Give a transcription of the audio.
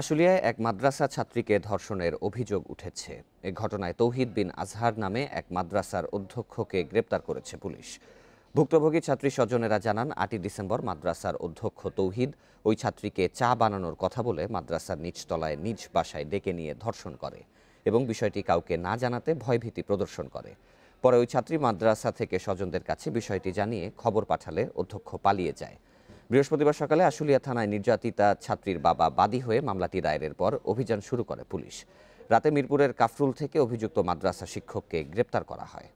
আশুলিয়ায় এক মাদ্রাসা ছাত্রীকে ধর্ষণের অভিযোগ উঠেছে এ ঘটনায় তৌহিদ বিন আজহার নামে এক মাদ্রাসার অধ্যক্ষকে গ্রেপ্তার করেছে পুলিশ ভুক্তভোগী ছাত্রী স্বজনেরা জানান আটই ডিসেম্বর মাদ্রাসার অধ্যক্ষ তৌহিদ ওই ছাত্রীকে চা বানানোর কথা বলে মাদ্রাসার নিচতলায় নিজ বাসায় ডেকে নিয়ে ধর্ষণ করে এবং বিষয়টি কাউকে না জানাতে ভয়ভীতি প্রদর্শন করে পরে ওই ছাত্রী মাদ্রাসা থেকে স্বজনদের কাছে বিষয়টি জানিয়ে খবর পাঠালে অধ্যক্ষ পালিয়ে যায় বৃহস্পতিবার সকালে আশুলিয়া থানায় নির্যাতিতা ছাত্রীর বাবা বাদী হয়ে মামলাটি দায়েরের পর অভিযান শুরু করে পুলিশ রাতে মিরপুরের কাফরুল থেকে অভিযুক্ত মাদ্রাসা শিক্ষককে গ্রেপ্তার করা হয়